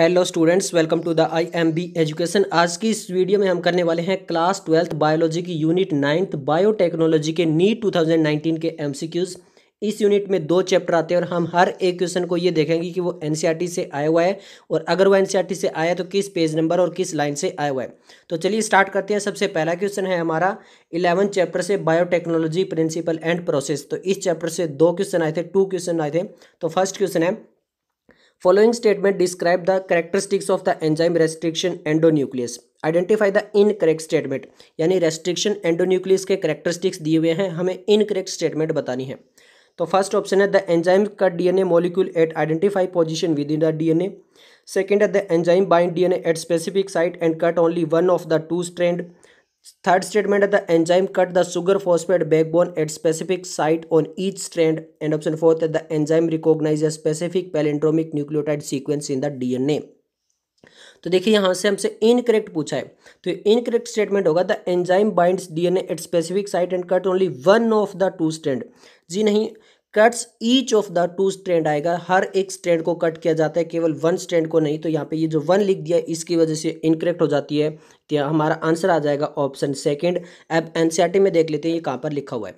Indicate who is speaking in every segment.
Speaker 1: Hello students welcome to the I M B education आज की इस वीडियो में हम करने वाले हैं क्लास ट्वेल्थ बायोलॉजी की यूनिट नाइन्थ बायोटेक्नोलॉजी के नीट 2019 के एमसीक्यूज इस यूनिट में दो चैप्टर आते हैं और हम हर एक क्वेश्चन को ये देखेंगे कि वो एनसीईआरटी e से आया हुआ है और अगर वो एनसीईआरटी e से आया तो किस पेज नंबर और किस लाइन से आया हुआ है तो चलिए स्टार्ट करते हैं सबसे पहला क्वेश्चन है हमारा इलेवन चैप्टर से बायोटेक्नोलॉजी प्रिंसिपल एंड प्रोसेस तो इस चैप्टर से दो क्वेश्चन आए थे टू क्वेश्चन आए थे तो फर्स्ट क्वेश्चन है following statement describe the characteristics of the enzyme restriction endonuclease identify the incorrect statement यानी रेस्ट्रिक्शन एंडोन्यूक्लियस के करेक्टरिस्टिक्स दिए हुए हैं हमें इनकरेक्ट स्टेटमेंट बतानी है तो फर्स्ट ऑप्शन है द एंजाइम का DNA molecule at identify position within the DNA second है the enzyme bind DNA at specific site and cut only one of the two strand third statement है the enzyme cut the sugar phosphate backbone at specific site on each strand and option fourth है the enzyme recognize specific palindromic nucleotide sequence in the DNA तो देखिए यहां से हमसे incorrect पूछा है तो इनकरेक्ट स्टेटमेंट होगा the enzyme bind D DNA at specific site and cut only one of the two stand जी नहीं cuts each of the two strand आएगा हर एक स्ट्रैंड को कट किया जाता है केवल वन स्ट्रैंड को नहीं तो यहाँ पे ये जो वन लिख दिया इसकी वजह से इनकरेक्ट हो जाती है तो हमारा आंसर आ जाएगा ऑप्शन सेकंड अब एनसीईआरटी e में देख लेते हैं ये कहाँ पर लिखा हुआ है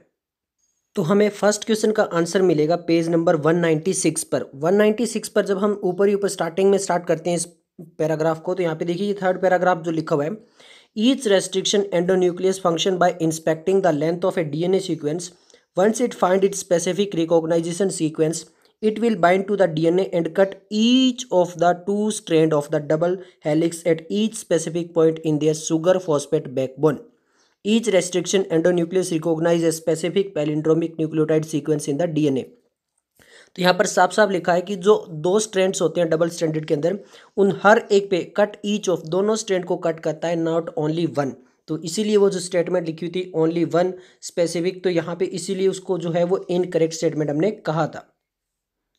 Speaker 1: तो हमें फर्स्ट क्वेश्चन का आंसर मिलेगा पेज नंबर वन पर वन पर जब हम ऊपर ही ऊपर स्टार्टिंग में स्टार्ट करते हैं इस पैराग्राफ को तो यहाँ पे देखिए थर्ड पैराग्राफ जो लिखा हुआ है each restriction endonuclease function by inspecting the length of a DNA sequence Once it find its specific recognition sequence, it will bind to the DNA and cut each of the two strand of the double helix at each specific point in their sugar phosphate backbone. Each restriction endonuclease recognizes a specific palindromic nucleotide sequence in the DNA. तो यहाँ पर साफ साफ लिखा है कि जो दो स्ट्रैंड्स होते हैं डबल स्टैंडर्ड के अंदर उन हर एक पे कट ईच ऑफ दोनों स्ट्रैंड को कट करता है नॉट ओनली वन तो इसीलिए वो जो स्टेटमेंट लिखी हुई थी ओनली वन स्पेसिफिक तो यहाँ पे इसीलिए उसको जो है वो इनकरेक्ट स्टेटमेंट हमने कहा था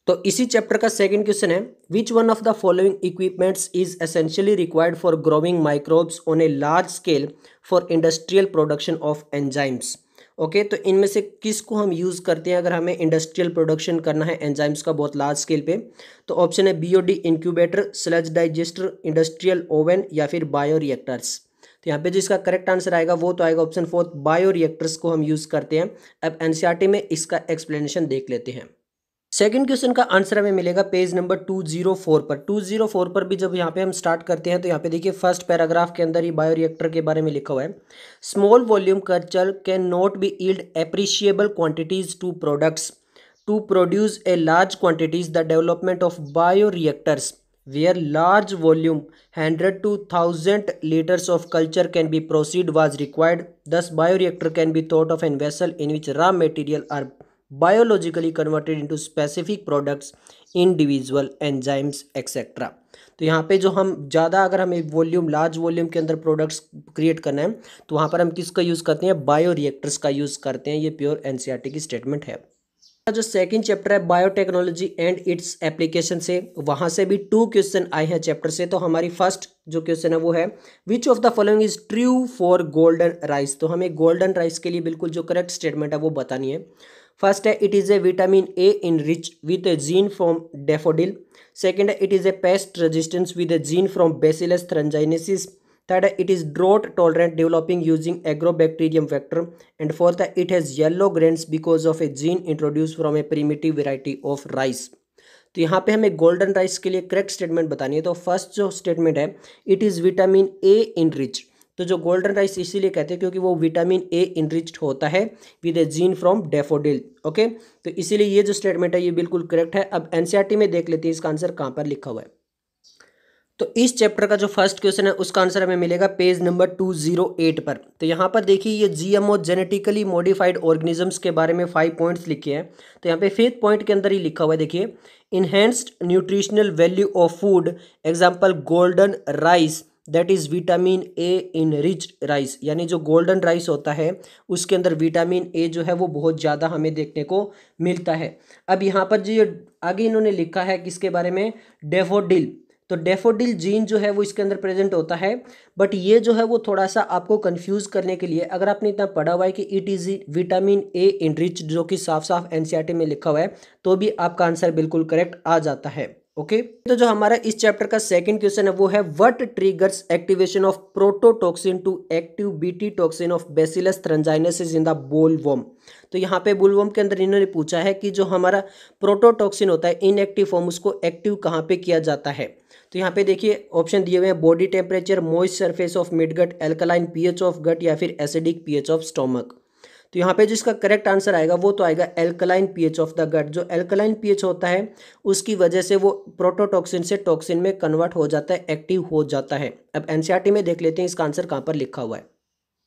Speaker 1: तो इसी चैप्टर का सेकंड क्वेश्चन है which one of the following equipments is essentially required for growing microbes on a large scale for industrial production of enzymes okay तो इनमें से किसको हम यूज़ करते हैं अगर हमें इंडस्ट्रियल प्रोडक्शन करना है एंजाइम्स का बहुत लार्ज स्केल पे तो ऑप्शन है BOD incubator sludge digester industrial oven या फिर बायो रिएक्टर्स तो यहाँ पे जो इसका करेक्ट आंसर आएगा वो तो आएगा ऑप्शन फोर्थ बायो रिएक्टर्स को हम यूज़ करते हैं अब एन e में इसका एक्सप्लेनेशन देख लेते हैं सेकेंड क्वेश्चन का आंसर हमें मिलेगा page number two zero four पर टू जीरो फोर पर भी जब यहाँ पे हम स्टार्ट करते हैं तो यहाँ पे देखिए फर्स्ट पैराग्राफ के अंदर ही बायो रिएक्टर के बारे में लिखा हुआ है small volume culture can not be yield appreciable quantities to products to produce a large quantities the development of bio reactors where large volume 100 to 1000 liters of culture can be processed was required thus bioreactor can be thought of an vessel in which raw material are biologically converted into specific products individual enzymes etc तो यहाँ पे जो हम ज़्यादा अगर हमें volume large volume के अंदर प्रोडक्ट्स क्रिएट करना है तो वहाँ पर हम किसका यूज़ करते हैं बायो रिएक्टर्स का यूज़ करते हैं ये प्योर एनसीईआरटी की स्टेटमेंट है जो सेकंड चैप्टर है बायोटेक्नोलॉजी एंड इट्स एप्लीकेशन से वहां से भी टू क्वेश्चन आए हैं चैप्टर से तो हमारी फर्स्ट जो क्वेश्चन है वो है which of the following is true for golden rice तो हमें गोल्डन राइस के लिए बिल्कुल जो करेक्ट स्टेटमेंट है वो बतानी है फर्स्ट है it is a vitamin A in rich with a gene from daffodil second है it is a pest resistance with a gene from bacillus thuringiensis third it is drought tolerant developing using agrobacterium vector and fourth it has yellow grains because of a gene introduced from a primitive variety of rice तो यहाँ पे हमें golden rice के लिए correct statement बतानी है तो first जो स्टेटमेंट है it is vitamin A in rich तो जो गोल्डन राइस इसीलिए कहते हैं क्योंकि वो विटामिन ए इनरिच्ड होता है with a gene from daffodil okay तो इसीलिए ये जो स्टेटमेंट है ये बिल्कुल करेक्ट है अब एनसीईआरटी e में देख लेते हैं इसका आंसर कहाँ पर लिखा हुआ है तो इस चैप्टर का जो फर्स्ट क्वेश्चन है उसका आंसर हमें मिलेगा पेज नंबर 208 पर तो यहाँ पर देखिए ये जीएमओ जेनेटिकली मॉडिफाइड ऑर्गेनिजम्स के बारे में फाइव पॉइंट्स लिखे हैं तो यहाँ पे फिफ्थ पॉइंट के अंदर ही लिखा हुआ है देखिए enhanced nutritional value of food example golden rice that is vitamin A in enrich rice यानी जो गोल्डन राइस होता है उसके अंदर विटामिन ए जो है वो बहुत ज़्यादा हमें देखने को मिलता है अब यहाँ पर जो आगे इन्होंने लिखा है किसके बारे में डेफोडिल तो डेफोडिल जीन जो है वो इसके अंदर प्रेजेंट होता है बट ये जो है वो थोड़ा सा आपको कन्फ्यूज़ करने के लिए अगर आपने इतना पढ़ा हुआ है कि it is vitamin A enrich जो कि साफ साफ एन में लिखा हुआ है तो भी आपका आंसर बिल्कुल करेक्ट आ जाता है ओके okay? तो जो हमारा इस चैप्टर का सेकंड क्वेश्चन है वो है what triggers activation of prototoxin to active BT toxin of bacillus thuringiensis in the bollworm तो यहाँ पे बोलवम के अंदर इन्होंने पूछा है कि जो हमारा प्रोटोटॉक्सिन होता है इनएक्टिव फॉर्म उसको एक्टिव कहाँ पे किया जाता है तो यहाँ पे देखिए ऑप्शन दिए हुए हैं body temperature moist surface of midgut alkaline pH of gut या फिर एसिडिक पीएच ऑफ स्टोमक तो यहाँ पे जिसका करेक्ट आंसर आएगा वो तो आएगा alkaline pH of the gut जो एल्कलाइन पीएच होता है उसकी वजह से वो प्रोटोटॉक्सिन से टॉक्सिन में कन्वर्ट हो जाता है एक्टिव हो जाता है अब एनसीईआरटी e में देख लेते हैं इसका आंसर कहाँ पर लिखा हुआ है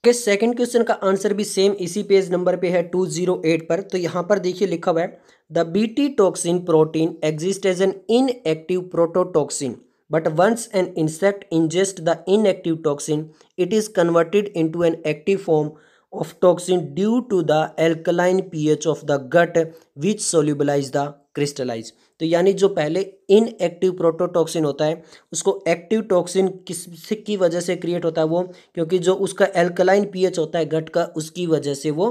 Speaker 1: के सेकंड क्वेश्चन का आंसर भी सेम इसी पेज नंबर पे है 208 पर तो यहाँ पर देखिए लिखा हुआ है the BT toxin protein exist as an inactive prototoxin but once an insect ingest the inactive toxin it is converted into an active form of toxin due to the alkaline pH of the gut which solubilize the crystallize तो यानी जो पहले inactive प्रोटोटॉक्सिन होता है उसको active toxin किस की वजह से क्रिएट होता है वो क्योंकि जो उसका एल्कलाइन पीएच होता है गट का उसकी वजह से वो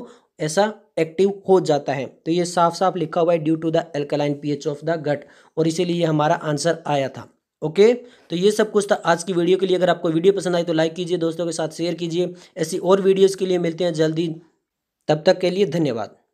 Speaker 1: ऐसा एक्टिव हो जाता है तो ये साफ साफ लिखा हुआ है due to the alkaline pH of the gut और इसीलिए हमारा आंसर आया था ओके तो ये सब कुछ था आज की वीडियो के लिए अगर आपको वीडियो पसंद आई तो लाइक कीजिए दोस्तों के साथ शेयर कीजिए ऐसी और वीडियोज़ के लिए मिलते हैं जल्दी तब तक के लिए धन्यवाद